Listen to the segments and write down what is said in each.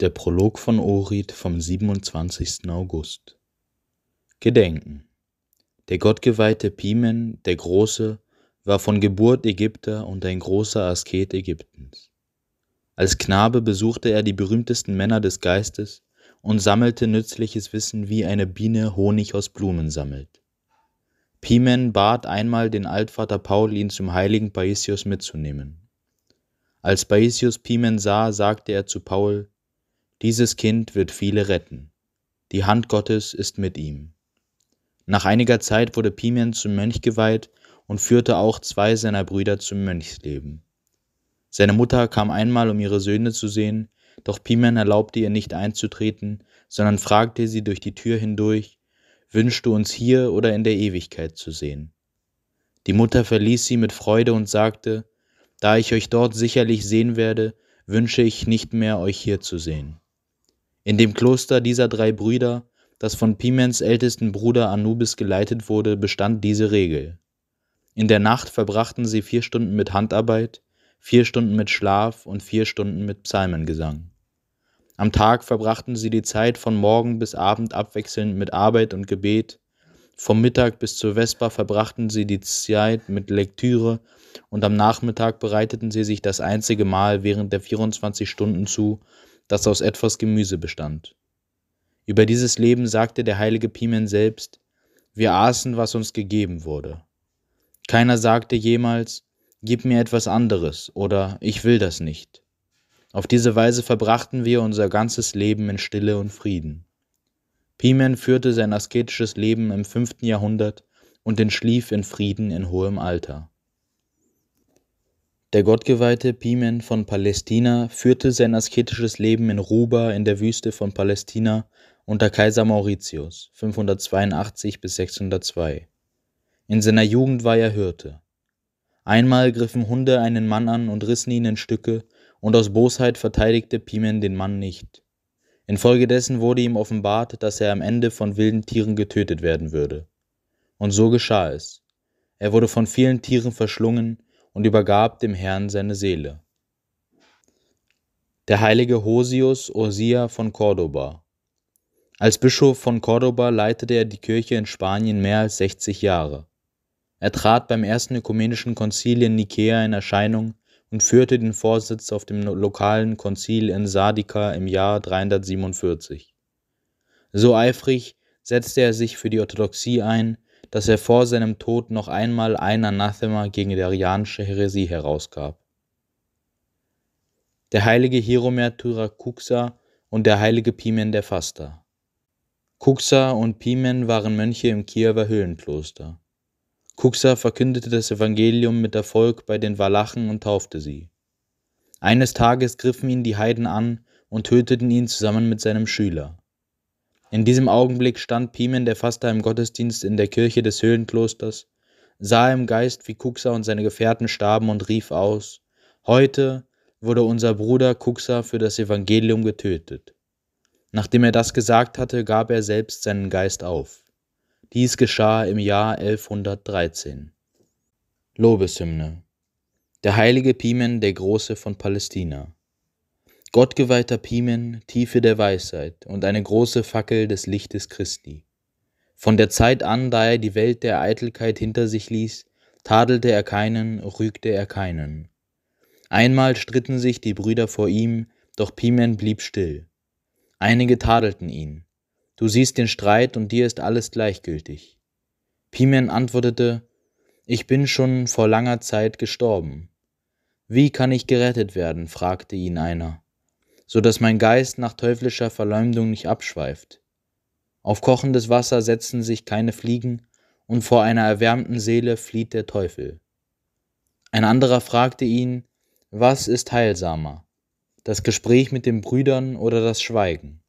Der Prolog von Orit vom 27. August. Gedenken. Der gottgeweihte Pimen, der Große, war von Geburt Ägypter und ein großer Asket Ägyptens. Als Knabe besuchte er die berühmtesten Männer des Geistes und sammelte nützliches Wissen, wie eine Biene Honig aus Blumen sammelt. Pimen bat einmal den Altvater Paul, ihn zum heiligen Paisius mitzunehmen. Als Paisius Pimen sah, sagte er zu Paul, dieses Kind wird viele retten. Die Hand Gottes ist mit ihm. Nach einiger Zeit wurde Pimen zum Mönch geweiht und führte auch zwei seiner Brüder zum Mönchsleben. Seine Mutter kam einmal, um ihre Söhne zu sehen, doch Pimen erlaubte ihr nicht einzutreten, sondern fragte sie durch die Tür hindurch, wünschst du uns hier oder in der Ewigkeit zu sehen? Die Mutter verließ sie mit Freude und sagte, da ich euch dort sicherlich sehen werde, wünsche ich nicht mehr, euch hier zu sehen. In dem Kloster dieser drei Brüder, das von Pimens ältesten Bruder Anubis geleitet wurde, bestand diese Regel. In der Nacht verbrachten sie vier Stunden mit Handarbeit, vier Stunden mit Schlaf und vier Stunden mit Psalmengesang. Am Tag verbrachten sie die Zeit von Morgen bis Abend abwechselnd mit Arbeit und Gebet, vom Mittag bis zur Vesper verbrachten sie die Zeit mit Lektüre und am Nachmittag bereiteten sie sich das einzige Mal während der 24 Stunden zu, das aus etwas Gemüse bestand. Über dieses Leben sagte der heilige Pimen selbst, wir aßen, was uns gegeben wurde. Keiner sagte jemals, gib mir etwas anderes oder ich will das nicht. Auf diese Weise verbrachten wir unser ganzes Leben in Stille und Frieden. Pimen führte sein asketisches Leben im fünften Jahrhundert und entschlief in Frieden in hohem Alter. Der gottgeweihte Pimen von Palästina führte sein asketisches Leben in Ruba in der Wüste von Palästina unter Kaiser Mauritius 582 bis 602. In seiner Jugend war er Hirte. Einmal griffen Hunde einen Mann an und rissen ihn in Stücke, und aus Bosheit verteidigte Pimen den Mann nicht. Infolgedessen wurde ihm offenbart, dass er am Ende von wilden Tieren getötet werden würde. Und so geschah es. Er wurde von vielen Tieren verschlungen, und übergab dem Herrn seine Seele. Der heilige Hosius Orsia von Cordoba. Als Bischof von Cordoba leitete er die Kirche in Spanien mehr als 60 Jahre. Er trat beim ersten ökumenischen Konzil in Nikea in Erscheinung und führte den Vorsitz auf dem lokalen Konzil in Sardica im Jahr 347. So eifrig setzte er sich für die Orthodoxie ein, dass er vor seinem Tod noch einmal ein Anathema gegen die arianische Häresie herausgab. Der heilige Hieromärtyrer Kuxa und der heilige Pimen der Fasta. Kuxa und Pimen waren Mönche im Kiewer Höhlenkloster. Kuxa verkündete das Evangelium mit Erfolg bei den Walachen und taufte sie. Eines Tages griffen ihn die Heiden an und töteten ihn zusammen mit seinem Schüler. In diesem Augenblick stand Pimen, der Faster im Gottesdienst in der Kirche des Höhlenklosters, sah im Geist, wie Kuxa und seine Gefährten starben und rief aus: Heute wurde unser Bruder Kuxa für das Evangelium getötet. Nachdem er das gesagt hatte, gab er selbst seinen Geist auf. Dies geschah im Jahr 1113. Lobeshymne. Der heilige Pimen, der Große von Palästina gottgeweihter Pimen, Tiefe der Weisheit und eine große Fackel des Lichtes Christi. Von der Zeit an, da er die Welt der Eitelkeit hinter sich ließ, tadelte er keinen, rügte er keinen. Einmal stritten sich die Brüder vor ihm, doch Pimen blieb still. Einige tadelten ihn. Du siehst den Streit und dir ist alles gleichgültig. Pimen antwortete, Ich bin schon vor langer Zeit gestorben. Wie kann ich gerettet werden? fragte ihn einer so dass mein Geist nach teuflischer Verleumdung nicht abschweift. Auf kochendes Wasser setzen sich keine Fliegen, und vor einer erwärmten Seele flieht der Teufel. Ein anderer fragte ihn, was ist heilsamer, das Gespräch mit den Brüdern oder das Schweigen?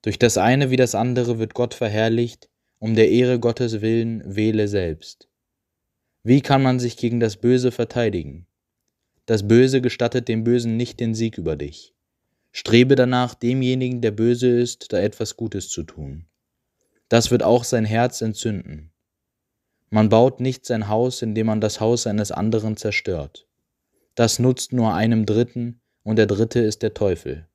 Durch das eine wie das andere wird Gott verherrlicht, um der Ehre Gottes willen wähle selbst. Wie kann man sich gegen das Böse verteidigen? Das Böse gestattet dem Bösen nicht den Sieg über dich. Strebe danach, demjenigen, der böse ist, da etwas Gutes zu tun. Das wird auch sein Herz entzünden. Man baut nicht sein Haus, indem man das Haus eines anderen zerstört. Das nutzt nur einem Dritten, und der Dritte ist der Teufel.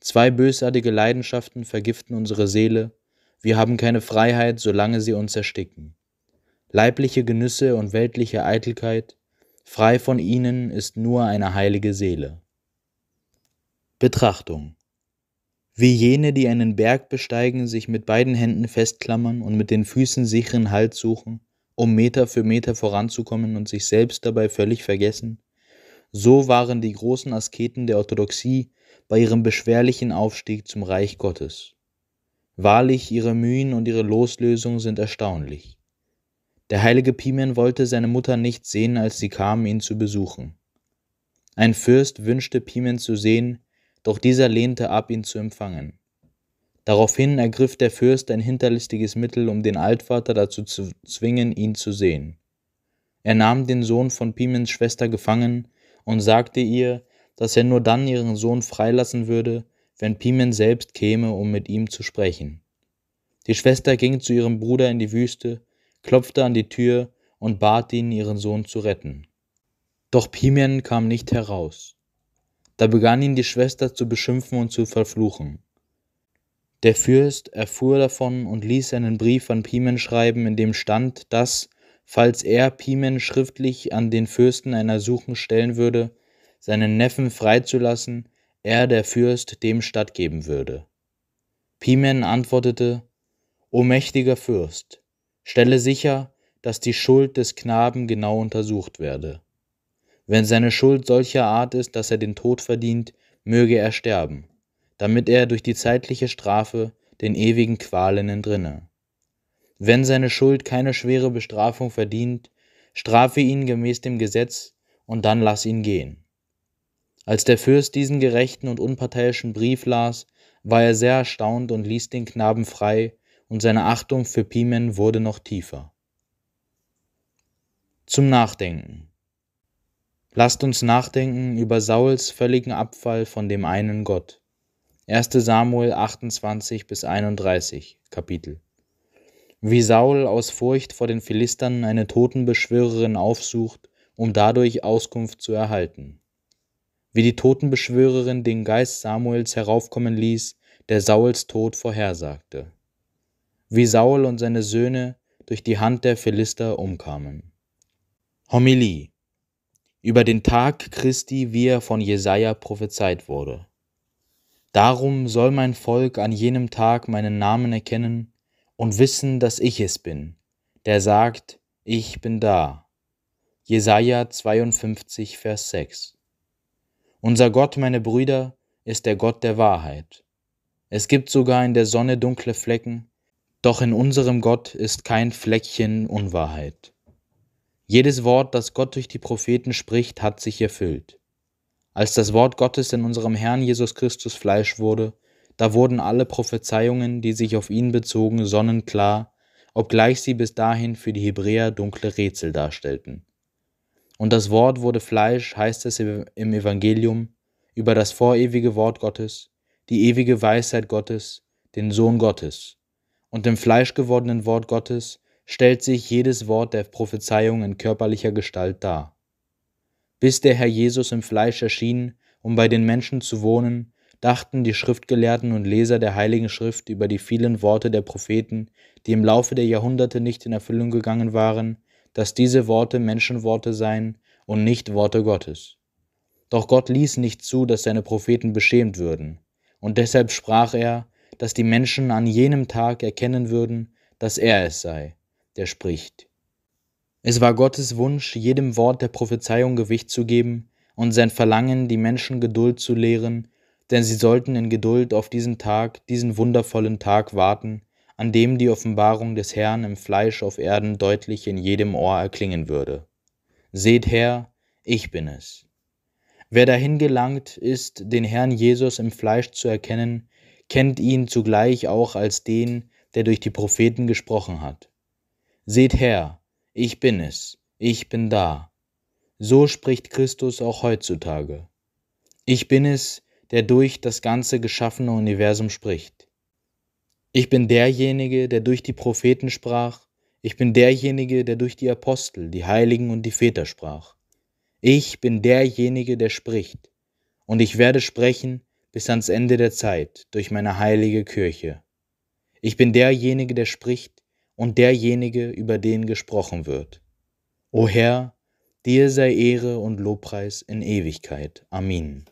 Zwei bösartige Leidenschaften vergiften unsere Seele, wir haben keine Freiheit, solange sie uns ersticken. Leibliche Genüsse und weltliche Eitelkeit, frei von ihnen ist nur eine heilige Seele. Betrachtung. Wie jene, die einen Berg besteigen, sich mit beiden Händen festklammern und mit den Füßen sicheren Halt suchen, um Meter für Meter voranzukommen und sich selbst dabei völlig vergessen, so waren die großen Asketen der Orthodoxie bei ihrem beschwerlichen Aufstieg zum Reich Gottes. Wahrlich, ihre Mühen und ihre Loslösung sind erstaunlich. Der heilige Pimen wollte seine Mutter nicht sehen, als sie kam, ihn zu besuchen. Ein Fürst wünschte Pimen zu sehen, doch dieser lehnte ab, ihn zu empfangen. Daraufhin ergriff der Fürst ein hinterlistiges Mittel, um den Altvater dazu zu zwingen, ihn zu sehen. Er nahm den Sohn von Pimens Schwester gefangen und sagte ihr, dass er nur dann ihren Sohn freilassen würde, wenn Pimen selbst käme, um mit ihm zu sprechen. Die Schwester ging zu ihrem Bruder in die Wüste, klopfte an die Tür und bat ihn, ihren Sohn zu retten. Doch Pimen kam nicht heraus. Da begann ihn die Schwester zu beschimpfen und zu verfluchen. Der Fürst erfuhr davon und ließ einen Brief an Pimen schreiben, in dem stand, dass, falls er Pimen schriftlich an den Fürsten einer Ersuchen stellen würde, seinen Neffen freizulassen, er, der Fürst, dem stattgeben würde. Pimen antwortete, O mächtiger Fürst, stelle sicher, dass die Schuld des Knaben genau untersucht werde. Wenn seine Schuld solcher Art ist, dass er den Tod verdient, möge er sterben, damit er durch die zeitliche Strafe den ewigen Qualen entrinne. Wenn seine Schuld keine schwere Bestrafung verdient, strafe ihn gemäß dem Gesetz und dann lass ihn gehen. Als der Fürst diesen gerechten und unparteiischen Brief las, war er sehr erstaunt und ließ den Knaben frei, und seine Achtung für Pimen wurde noch tiefer. Zum Nachdenken. Lasst uns nachdenken über Sauls völligen Abfall von dem einen Gott. 1. Samuel 28 bis 31 Kapitel. Wie Saul aus Furcht vor den Philistern eine Totenbeschwörerin aufsucht, um dadurch Auskunft zu erhalten. Wie die Totenbeschwörerin den Geist Samuels heraufkommen ließ, der Sauls Tod vorhersagte. Wie Saul und seine Söhne durch die Hand der Philister umkamen. Homilie über den Tag Christi, wie er von Jesaja prophezeit wurde. Darum soll mein Volk an jenem Tag meinen Namen erkennen und wissen, dass ich es bin, der sagt, ich bin da. Jesaja 52, Vers 6. Unser Gott, meine Brüder, ist der Gott der Wahrheit. Es gibt sogar in der Sonne dunkle Flecken, doch in unserem Gott ist kein Fleckchen Unwahrheit. Jedes Wort, das Gott durch die Propheten spricht, hat sich erfüllt. Als das Wort Gottes in unserem Herrn Jesus Christus Fleisch wurde, da wurden alle Prophezeiungen, die sich auf ihn bezogen, sonnenklar, obgleich sie bis dahin für die Hebräer dunkle Rätsel darstellten. Und das Wort wurde Fleisch, heißt es im Evangelium, über das vorewige Wort Gottes, die ewige Weisheit Gottes, den Sohn Gottes. Und dem Fleisch gewordenen Wort Gottes stellt sich jedes Wort der Prophezeiung in körperlicher Gestalt dar. Bis der Herr Jesus im Fleisch erschien, um bei den Menschen zu wohnen, dachten die Schriftgelehrten und Leser der Heiligen Schrift über die vielen Worte der Propheten, die im Laufe der Jahrhunderte nicht in Erfüllung gegangen waren, dass diese Worte Menschenworte seien und nicht Worte Gottes. Doch Gott ließ nicht zu, dass seine Propheten beschämt würden, und deshalb sprach er, dass die Menschen an jenem Tag erkennen würden, dass er es sei, der spricht. Es war Gottes Wunsch, jedem Wort der Prophezeiung Gewicht zu geben und sein Verlangen, die Menschen Geduld zu lehren, denn sie sollten in Geduld auf diesen Tag, diesen wundervollen Tag warten, an dem die Offenbarung des Herrn im Fleisch auf Erden deutlich in jedem Ohr erklingen würde. Seht her, ich bin es. Wer dahin gelangt ist, den Herrn Jesus im Fleisch zu erkennen, kennt ihn zugleich auch als den, der durch die Propheten gesprochen hat. Seht her, ich bin es, ich bin da. So spricht Christus auch heutzutage. Ich bin es, der durch das ganze geschaffene Universum spricht. Ich bin derjenige, der durch die Propheten sprach, ich bin derjenige, der durch die Apostel, die Heiligen und die Väter sprach. Ich bin derjenige, der spricht, und ich werde sprechen bis ans Ende der Zeit durch meine heilige Kirche. Ich bin derjenige, der spricht, und derjenige, über den gesprochen wird. O Herr, dir sei Ehre und Lobpreis in Ewigkeit. Amen.